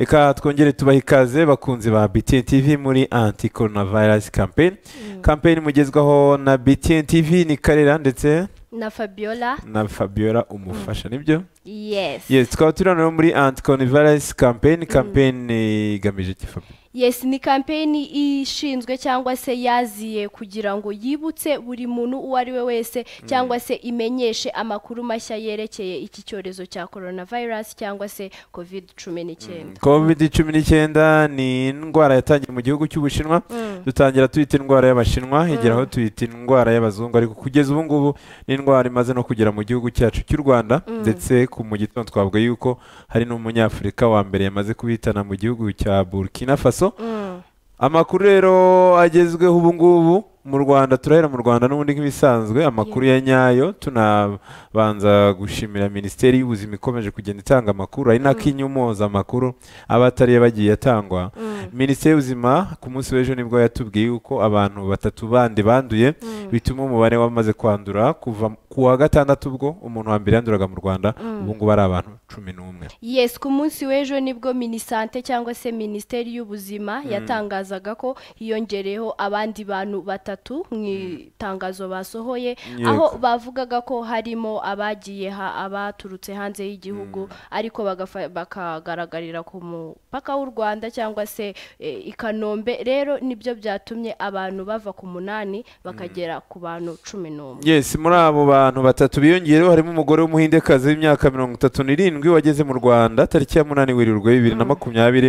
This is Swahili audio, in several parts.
reka twongere tubaha ikaze bakunzi ba btn tv muri anti korona campaign kampeyini mm. mugezwaho na btn tv ni karera ndetse na fabiola na fabiola umufasha mm. nibyo yesi tukaba turi hano muri anti korona campaign kampeyini igamije kifabi yesi ni kampeni ishinzwe cyangwa se yaziye kugira ngo yibutse buri muntu uwo ari we wese cyangwa mm. se imenyeshe amakuru mashya yerekeye iki cyorezo cya korona virusi cyangwa se covid cumi n'icyenda mm. covid cumi n'icyenda ni indwara yatangiye mu gihugu cy'ubushinwa mm. dutangira tuyita indwara y'abashinwa hegeraho tuyita indwara y'abazungu ariko kugeza ubu ngubu ni indwara imaze no kugera mu gihugu cyacu cy'u rwanda ndetse mu gitondo twavuga yuko hari n'umunyafurika wa mbere yamaze kubitana mu gihugu cya burkina faso amaso amakuru rero agezweho ubu ngubu mu rwanda turahera mu rwanda n'ubundi nk'ibisanzwe amakuru ya nyayo tunabanza gushimira minisiteri y'ubuzima ikomeje kugenda itanga amakuru ari nako inyumoza amakuru aba atari bagiye atangwa minisiteri y'ubuzima ku munsi w'ejo nibwo yatubwiye yuko abantu batatu bandi banduye bituma umubare wamaze kwandura kuva ku wa gatandatu ubwo umuntu wa mbere yanduraga mu rwanda mm. ubu ngubu ari abantu cumi n'umwe yesi ku munsi w'ejo nibwo minisante cyangwa se minisiteri y'ubuzima mm. yatangazaga ko hiyongereyeho abandi bantu batatu mu mm. itangazo basohoye aho bavugaga ko harimo abagiye abaturutse hanze y'igihugu ariko bakagaragarira ku mupaka w'u rwanda cyangwa se e, i kanombe rero nibyo byatumye abantu bava ku munani bakagera ku bantu cumi n'umwe yes muri abo bantu abantu batatu biyongereho harimo umugore w'umuhindekazi w'imyaka mirongo itatu n'irindwi wageze mu rwanda tariki ya munani werurwe bibiri na makumyabiri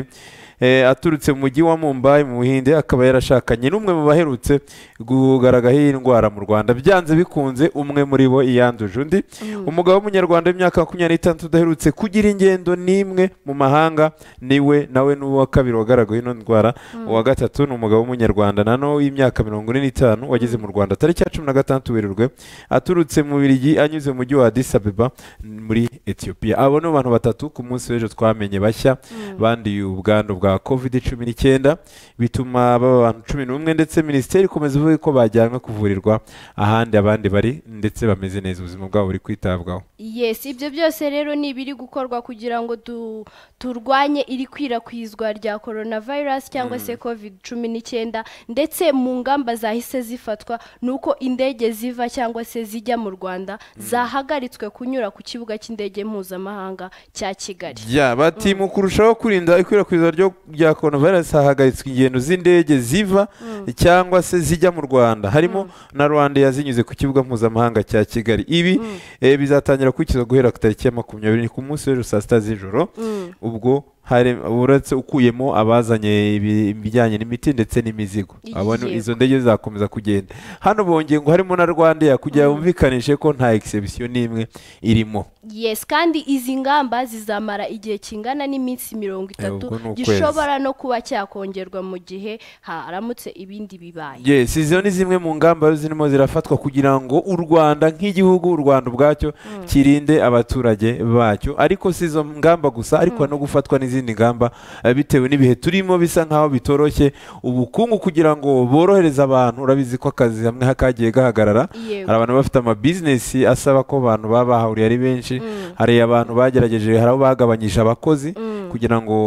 Eh, aturutse mu mujyi wa mumbai mu buhinde akaba yarashakanye n'umwe mu baherutse kugaragaho iyi ndwara mu rwanda byanze bikunze umwe muri bo iyanduje undi mm. umugabo w'umunyarwanda w'imyaka makumyabiri n'itandatu udaherutse kugira ingendo n'imwe mu mahanga niwe nawe n'uwa kabiri wagaragaye ino ndwara mm. uwa gatatu ni umugabo w'umunyarwanda nano w'imyaka mirongo ine n'itanu wageze mu rwanda tariki ya cumi na gatandatu werurwe aturutse mu birigi anyuze mu mujyi wa adisabeba muri etiyopiya abo ni abantu batatu ku munsi w'ejo twamenye bashya mm. bandi ubwandu bwa ba covid cumi n'icyenda bituma baba abantu cumi n'umwe ndetse minisiteri ikomeza ivuga ko bajyanwe kuvurirwa ahandi abandi bari ndetse bameze neza ubuzima bwabo buri kwitabwaho yes ibyo byose rero ni ibiri gukorwa kugira ngo turwanye iri kwirakwizwa rya coronavirus cyangwa se mm. covid cumi n'icyenda ndetse mu ngamba zahise zifatwa ni uko indege ziva cyangwa se zijya mu rwanda mm. zahagaritswe kunyura ku kibuga cy'indege mpuzamahanga cya kigali bati mm. mu kurushaho kurinda ikwirakwizwa rya coronavirus hahagaritswe ingendo z'indege ziva cyangwa se zijya mu rwanda harimo na rwanda yazinyuze ku kibuga mpuzamahanga cya kigali ibi eh, bizatangira irakurikiza guhera ku tariki ya makumyabiri ku munsi w'ejo saa sita z'ijoro mm. ubwo hari uretse ukuyemo abazanye ibijyanye n'imiti ndetse n'imizigo abantu izo ndege zakomeza kugenda hano bongeye ngo harimo na Rwanda kugira bumvikanishe mm. ko nta exception n'imwe irimo yes kandi izi ngamba zizamara igihe kingana n'iminsi mirongo eh, itatu gishobora no kuba cyakongerwa mu gihe haramutse ibindi bibaye yes izo ni zimwe mu ngamba zirimo zirafatwa kugira ngo u rwanda nk'igihugu u rwanda ubwacyo mm. kirinde abaturage bacyo ariko sizo ngamba gusa ariko mm. no gufatwa n'izindi izindi ngamba eh, bitewe n'ibihe turimo bisa nkaho bitoroshye ubukungu kugira ngo borohereze abantu urabizi ko akazi hamwe kagiye gahagarara hari abantu bafite amabizinesi asaba ko abantu baba bahahuriye ari benshi mm. hari abantu bagerageje hari abo bagabanyije abakozi mm. kugira ngo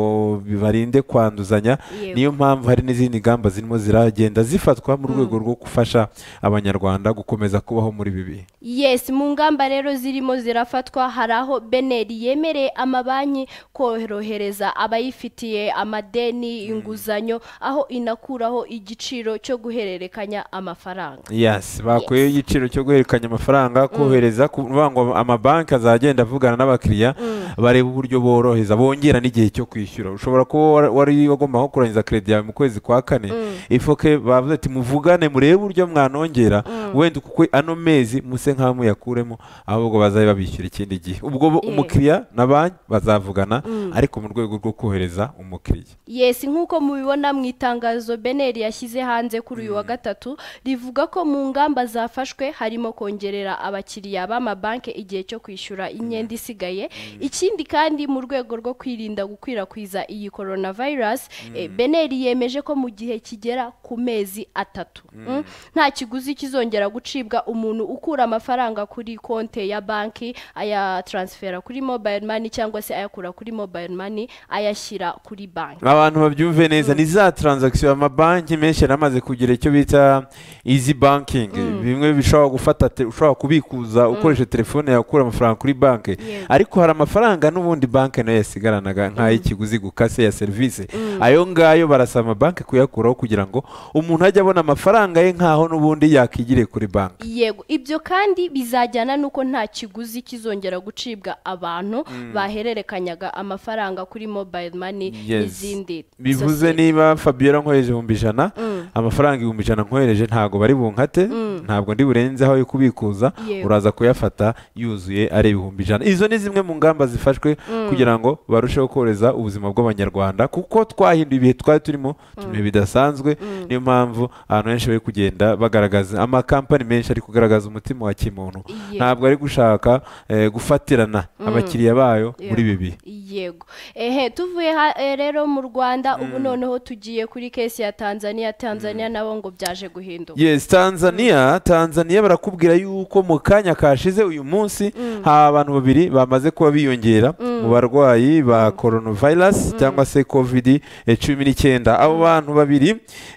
bibarinde kwanduzanya niyo mpamvu hari n'izindi ngamba zirimo ziragenda zifatwa mu mm. rwego rwo gufasha abanyarwanda gukomeza kubaho muri bibi yes mu ngamba rero zirimo zirafatwa hari aho beneri yemereye amabanki korohereza abayifitiye amadeni mm. inguzanyo aho inakuraho igiciro cyo guhererekanya amafaranga yes bakuyeho igiciro cyo guhererekanya amafaranga mm. kohereza kuvuga ngo amabanki azagenda avugana n'abakiriya bareba uburyo boroheza bongera igihe cyo kwishyura ushobora kuba wari wagomba nko kurangiza keredi yawe mu kwezi kwa kane mm. ifoke bavuze ati muvugane murebe uburyo mwanongera mm. wenda kuko ano mezi muse nk'aho muyakuremo ahubwo bazabe babishyura ikindi gihe ubwo umukiriya na banki bazavugana mm. ariko mu rwego rwo kohereza umukiriya yesi nk'uko mubibona mu itangazo beneri yashyize hanze kuri uyu wa gatatu rivuga ko mu ngamba zafashwe harimo kongerera abakiriya b'amabanki igihe cyo kwishyura imyenda isigaye ikindi kandi mu rwego rwo kwirinda kwirinda gukwirakwiza iyi coronavirus mm. eh, beneri yemeje ko mu gihe kigera ku mezi atatu mm. Mm. nta kiguzi kizongera gucibwa umuntu ukura amafaranga kuri konte ya banki ayatransfera kuri mobile money cyangwa se ayakura kuri mobile money ayashyira kuri banki abantu babyumve neza ni za taranzagisiyo amabanki menshi yaramaze kugira icyo bita banking mm. bimwe bishobora gufata ushobora kubikuza mm. telefone yakura amafaranga kuri banki ariko hari amafaranga n'ubundi banki nayo yasigaranaga nk'ay'ikiguzi mm. gukase ya serivisi mm. ayo ngayo barasaba banki kuyakuraho kugira ngo umuntu ajye abona amafaranga ye nk'aho n'ubundi yakigire kuri banki yego ibyo kandi bizajyana n'uko nta kiguzi kizongera gucibwa abantu mm. bahererekanyaga amafaranga kuri mobayiro mani n'izindi bivuze niba fabiola nkohereje ibihumbi ijana amafaranga ibihumbi ijana nkohereje ntabwo bari bunkate ntabwo ndi burenzeho yo kubikuza uraza kuyafata yuzuye ari ibihumbi ijana izo ni zimwe mu ngamba zifashwe kugira ngo barusheho ko korohereza ubuzima bw'abanyarwanda kuko twahinduye ibihe twari turimo tumwe mm. bidasanzwe mm. niyo mpamvu ahantu benshi bari kugenda bagaragaza amakampani menshi ari kugaragaza umutima wa kimuntu ntabwo ari gushaka eh, gufatirana mm. abakiriya bayo muri ibi bihe yego ehe tuvuye eh, rero mu rwanda ubu noneho tugiye kuri kesi ya tanzania tanzania nabo ngo byaje guhinduka yes tanzania tanzania barakubwira yuko mu kanya kashize uyu munsi hari abantu babiri bamaze kuba biyongera mu barwayi ba korona coronavirus mm. cyangwa se covid cumi n'icyenda abo mm. bantu babiri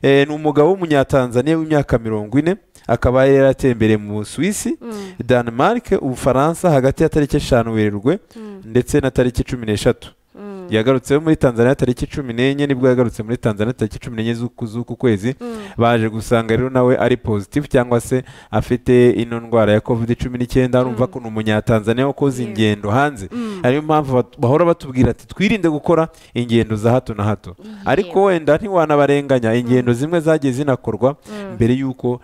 eh, ni umugabo w'umunyatanzaniya w'imyaka mirongo ine akaba yari yaratembereye mu busuwisi mm. Denmark ubufaransa hagati ya tariki eshanu werurwe ndetse na tariki cumi n'eshatu yagarutse muri tanzania tariki cumi n'enye nibwo yagarutse muri tanzania tariki cumi n'enye z'uku kwezi mm. baje gusanga rero nawe ari positive cyangwa se afite ino ndwara ya covid cumi n'icyenda urumva mm. ko ni umunyatanzania wakoze ingendo hanze mm. ariyo mpamvu bahora batubwira ati twirinde gukora ingendo za hato na hato ariko wenda ntiwanabarenganya ingendo zimwe zagiye zinakorwa mbere y'uko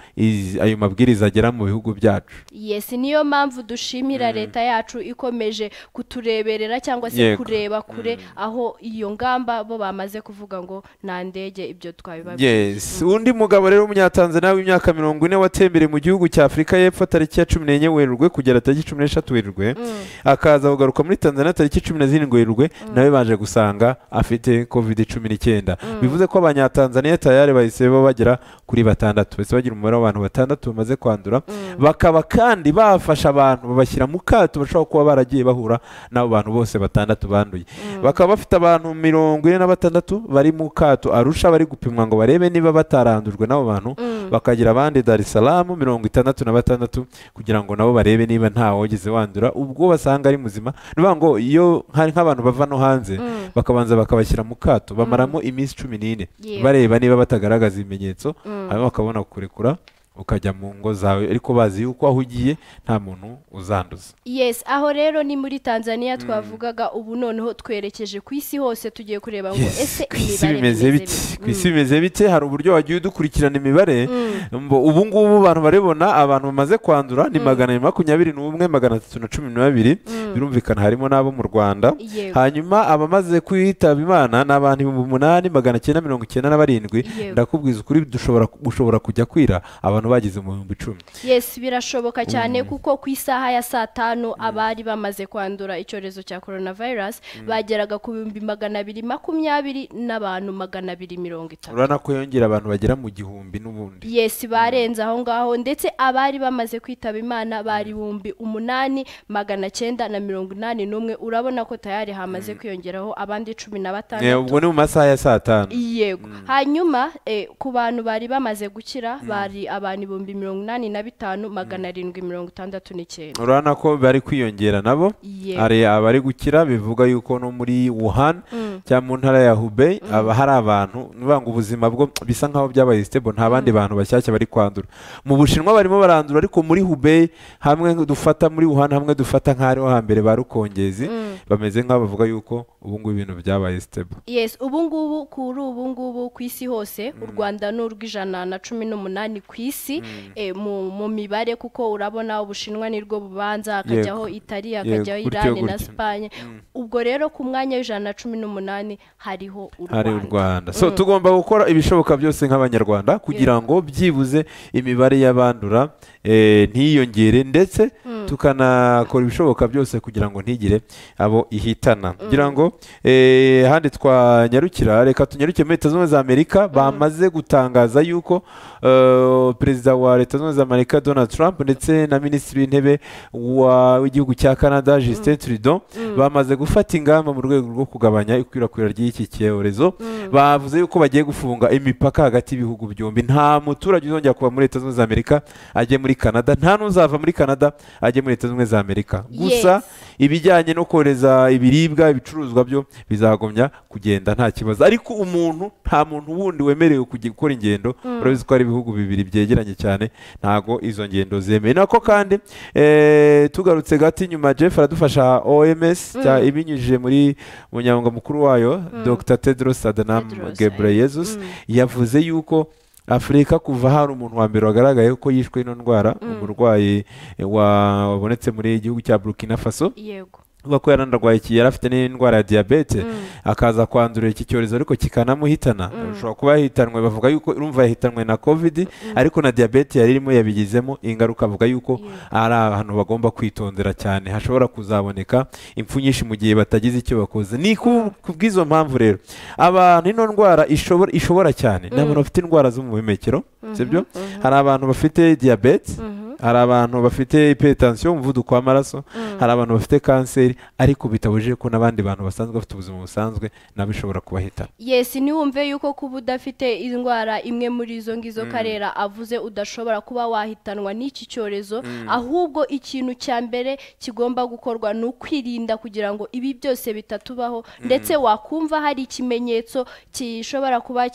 ayo mabwiriza agera mu bihugu byacu yesi niyo mpamvu dushimira leta yacu ikomeje kutureberera cyangwa se kureba kure aho iyo ngamba bo bamaze kuvuga ngo nta ndege ibyo twabibabwira yes mm. undi mugabo rero w'umunyatanzania w'imyaka mirongo ine watembere mu gihugu cya afurika y'epfo tariki ya cumi n'enye werurwe kugera tariki cumi n'eshatu werurwe mm. akaza kugaruka muri tanzania tariki cumi na zirindwi werurwe mm. nawe baje gusanga afite covid cumi n'icyenda bivuze ko abanyatanzania tayari bahise baba bagera kuri batandatu bahise bagira umubare w'abantu batandatu bamaze kwandura bakaba kandi bafasha abantu babashyira mu kato bashobora kuba baragiye bahura n'abo bantu bose batandatu banduye bakaba bakaba bafite abantu mirongo ine na batandatu bari mu kato arusha bari gupimwa ngo barebe niba batarandujwe n'abo bantu mm. bakagira abandi darisalamu mirongo itandatu na batandatu kugira ngo nabo barebe niba nta wogeze wandura ubwo basanga ari muzima ni ukuvuga ngo iyo hari nk'abantu bava no hanze mm. bakabanza bakabashyira mu kato mm. bamaramo iminsi cumi n'ine bareba niba batagaragaza ibimenyetso hanyuma bakabona kurekura ukajya mu ngo zawe ariko bazi yuko aho ugiye nta muntu uzanduza yes aho rero ni muri tanzania mm. twavugaga ubu noneho twerekeje ku isi hose tugiye kureba ngo ese imibare bimeze bite ku isi mm. bimeze bite hari uburyo wagiye dukurikirana imibare mm. ubu ngubu abantu baribona abantu bamaze kwandura ni magana makumyabiri n'umwe magana atatu na cumi na babiri birumvikana harimo n'abo mu rwanda hanyuma abamaze kwitaba imana ni abantu ibihumbi umunani magana cyenda mirongo icyenda na barindwi ndakubwiza ukuri dushobora gushobora kujya kwira abantu abantu bagize bihumbi icumi yes birashoboka mm. cyane kuko ku isaha ya saa tanu abari bamaze kwandura icyorezo cya coronavirus mm. bageraga ku bihumbi magana abiri makumyabiri n'abantu magana abiri mirongo itanu urabona ko yongera abantu bagera mu gihumbi n'ubundi yes mm. barenze aho ngaho ndetse abari bamaze kwitaba imana bari ibihumbi umunani magana cyenda na mirongo inani n'umwe urabona ko tayari hamaze kwiyongeraho abandi cumi na batandatu eh, ubwo ni mu masaha ya saa tanu yego hanyuma eh, ku bantu bari bamaze gukira bari abantu abantu ibihumbi mirongo inani na bitanu magana arindwi mirongo itandatu n'icyenda urabona ko bari kwiyongera nabo hari abari gukira bivuga yuko no muri wuhan mm. cyangwa mu ntara ya hubei mm. aba hari abantu ngo ubuzima bwo bisa nkaho byabaye sitebo nta bandi mm. bantu bashyashya bari kwandura mu bushinwa barimo barandura ariko muri hubei hamwe dufata muri wuhan hamwe dufata nk'ariho hambere ba rukongezi bameze nk'abavuga yuko ubu ngubu ibintu byabaye sitebo yes ubu ngubu kuri ubu ngubu ku isi hose u mm. rwanda ni urw'ijana na cumi n'umunani ku isi mm. eh, mu mibare kuko urabona ubushinwa nirwo bubanza akajyaho itari hakajyaho irani na mm. ubwo rero ku mwanya w'ijana na cumi n'umunani hariho u rwanda so mm. tugomba gukora ibishoboka byose nk'abanyarwanda kugira ngo byibuze imibare y'abandura eh, ntiyongere ndetse tukanakora ibishoboka byose kugira ngo ntigire abo ihitana kugira ngo Eh, handi twanyarukira reka tunyarukire muri leta zunze ubumwe za amerika mm. bamaze gutangaza yuko eh, perezida wa leta zunze ubumwe za amerika donald trump ndetse na minisitiri w'intebe w'igihugu cya canada mm. justin trudeau mm. bamaze gufata ingamba mu rwego rwo kugabanya ikwirakwira ry'iki cyorezo bavuze yuko bagiye gufunga imipaka hagati y'ibihugu byombi nta muturage uzongera kuba muri leta zunze ubumwe za amerika ajye muri canada nta n'uzava muri canada ajye muri leta zunze ubumwe za amerika gusa ibijyanye no kohereza ibiribwa ibicuruzwa byo bizagumya kugenda nta kibazo ariko umuntu nta muntu wundi wemerewe gukora ingendo mm. urabizi ko ari ibihugu bibiri byegeranye cyane ntago izo ngendo zemeye nako kandi eh, tugarutse gati inyuma jeff aradufasha oms mm. ibinyujije muri munyabanga mukuru wayo mm. dr tedros Adhanom eh. Ghebreyesus yavuze yuko afurika kuva hari umuntu wa mbere wagaragaye ko yishwe ino ndwara umurwayi eh, wabonetse muri igihugu cya burkina faso yego avuga ko yaranarwaye iki yari afite n'indwara ya diyabete mm. akaza kwandurira iki cyorezo ariko kikanamuhitana mm. ashobora kuba yahitanwe bavuga yuko urumva yahitanwe na kovidi mm. ariko na diyabete yari irimo yabigizemo ingaruka avuga yuko ari ahantu bagomba kwitondera cyane hashobora kuzaboneka impfu nyinshi mu gihe batagize icyo bakoze ni ku bw'izo mpamvu rero abantu ino ndwara ishobora cyane ni abantu bafite indwara zo mu buhumekero mm-hmm. sibyo mm-hmm. hari abantu bafite diyabete mm-hmm. hari abantu bafite ipetansiyo umuvuduko w'amaraso mm. hari abantu bafite kanseri ariko bitabujije ko n'abandi bantu basanzwe bafite ubuzima busanzwe nabo bishobora kubahita yesi ntiwumve yuko kuba udafite indwara imwe muri izo ngizo mm. karera avuze udashobora kuba wahitanwa n'iki cyorezo mm. ahubwo ikintu cya mbere kigomba gukorwa ni ukwirinda kugira ngo ibi byose bitatubaho ndetse wakumva hari ikimenyetso gishobora kuba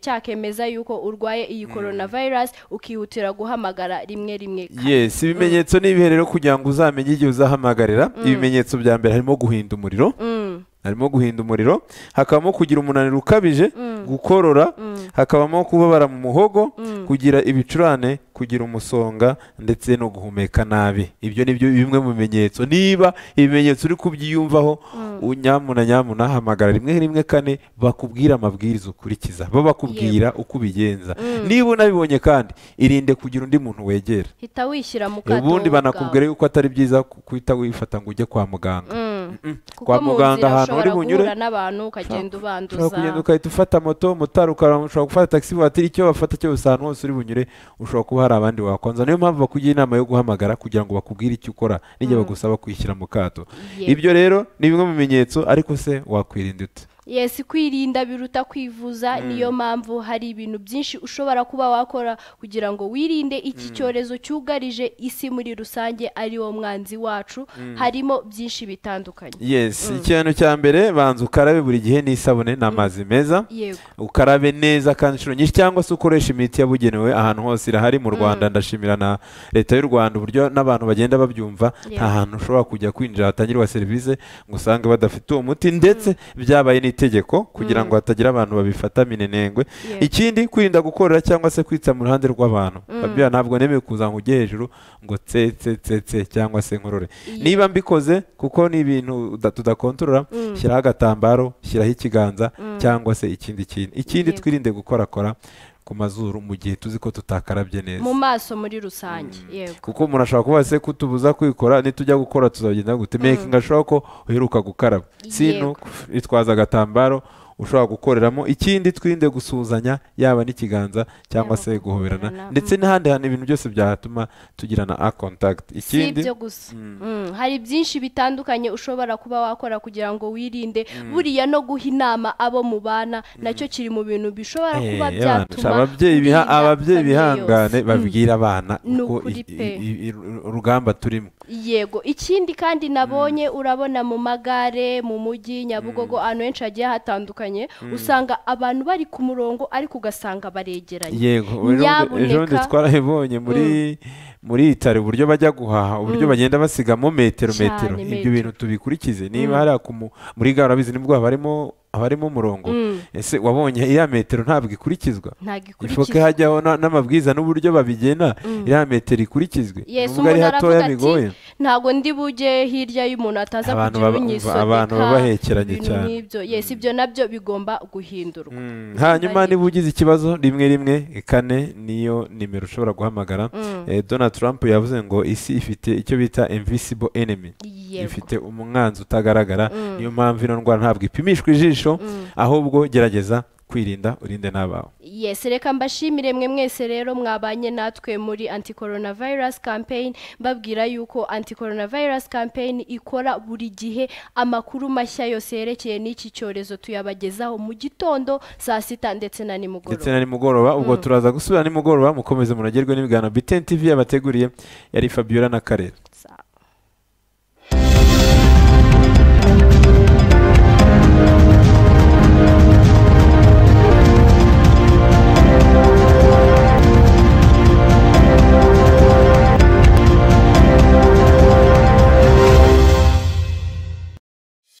cyakemeza yuko urwaye iyi coronavirus ukihutira guhamagara rimwe rimwe yes ibimenyetso mm. ni ibihe rero kugira ngo uzamenye igihe uzahamagarira mm. ibimenyetso bya mbere harimo guhinda umuriro mm. harimo guhinda umuriro hakabamo kugira umunaniro ukabije gukorora hakabamo kubabara mu muhogo kugira ibicurane kugira umusonga ndetse no guhumeka nabi ibyo ni byo bimwe mu bimenyetso niba ibimenyetso uri kubyiyumvaho mm. unyamuna nyamuna hamagara rimwe rimwe kane bakubwira amabwiriza ukurikiza babakubwira uko ubigenza mm. niba unabibonye kandi irinde kugira undi muntu wegera hita wishyira mu kadoga ubundi banakubwira yuko atari byiza kuhita wifata ngo ujye kwa muganga mm. kwa muganga ahantu uri bunyure n'abantu ukagenda ubanduza ushobora kugenda ufata moto motari ushobora gufata taxi vuwatiri icyo bafata cyose ahantu hose uri bunyure ushobora kuba hari abandi wakonza niyo mpamvu bakugira inama yo guhamagara kugira ngo bakubwire icyo ukora n'igihe mm. bagusaba kwishyira mu kato ibyo rero ni bimwe mu bimenyetso ariko se wakwirinda ute yes kwirinda biruta kwivuza mm. niyo mpamvu hari ibintu byinshi ushobora kuba wakora kugira ngo wirinde iki mm. cyorezo cyugarije isi muri rusange ari wo mwanzi wacu mm. harimo byinshi bitandukanye mm. ikintu cya mbere banza ukarabe buri gihe n'isabune n'amazi meza ukarabe neza kandi inshuro nyinshi cyangwa se ukoresha imiti yabugenewe ahantu hose irahari mu rwanda ndashimira na leta y'u rwanda uburyo n'abantu bagenda babyumva nta hantu ushobora kujya kwinjira hatangirwa serivisi ngo usange badafite uwo muti ndetse byabaye itegeko kugira mm. ngo hatagira abantu babifata minenengwe ikindi kwirinda gukorera cyangwa se kwitsa mu ruhande rw'abantu mm. babwira ntabwo nemeye kuza ngo ujye hejuru ngo tsetse cyangwa se nkorore niba mbikoze kuko ni ibintu tudakontorora mm. shyiraho agatambaro shyiraho ikiganza cyangwa se ikindi kintu ikindi twirinde gukorakora ku mazuru mu gihe tuzi ko tutakarabye neza mu maso muri rusange mm. yego kuko umuntu ashobora kuba se kutubuza kwikora nitujya gukora tuzagenda gute meke mm. ngashoboka ko uheruka gukaraba sino itwaza agatambaro ushobora gukoreramo ikindi twinde gusuhuzanya yaba n'ikiganza cyangwa se guhoberana ndetse mm. n'ahandi hantu ibintu byose byatuma tugirana a contact ikindi si gusa mm. Mm. hari byinshi bitandukanye ushobora kuba wakora kugira ngo wirinde buriya no guha inama abo mubana nacyo kiri mu bintu bishobora eh, kuba byatuma ababyeyi bihangane babwira abana uko urugamba turimo yego ikindi kandi nabonye urabona mu magare mu mujyi nyabugogo ahantu henshi hagiye hatandukanye zitandukanye mm. usanga abantu bari ku murongo ariko ugasanga baregeranye yego ejo ndi twarabibonye muri mm. muri itari uburyo bajya guhaha uburyo mm. bagenda basigamo metero metero ibyo bintu tubikurikize niba hariya muri gare urabizi nibwo harimo abarimo umurongo ese wabonye iriya metero ntabwo ikurikizwa ifoke hajyaho n'amabwiriza n'uburyo babigena iriya metero ikurikizwe nubwo ari hatoya bigoye ntabwo ndi bujye hirya y'umuntu ataza kugira unyisodeka ibintu nk'ibyo yesi ibyo mm. nabyo bigomba guhindurwa mm. hanyuma niba ugize ikibazo rimwe rimwe kane niyo nimero ushobora guhamagara mm. eh, donald trump yavuze ngo isi ifite icyo bita invisible enemy ifite umwanzi utagaragara niyo mpamvu ino ndwara ntabwo ipimishwa ijisho ahubwo gerageza kwirinda urinde n'abawe yes reka mbashimire mwe mwese rero mwabanye natwe muri anti coronavirus campaign mbabwira yuko anti coronavirus campaign ikora buri gihe amakuru mashya yose yerekeye n'iki cyorezo tuyabagezaho mu gitondo saa sita ndetse na nimugoroba ndetse na nimugoroba ubwo mm. turaza gusubira nimugoroba mukomeze muragerwe n'ibiganiro biten tv yabateguriye yari fabiola na karera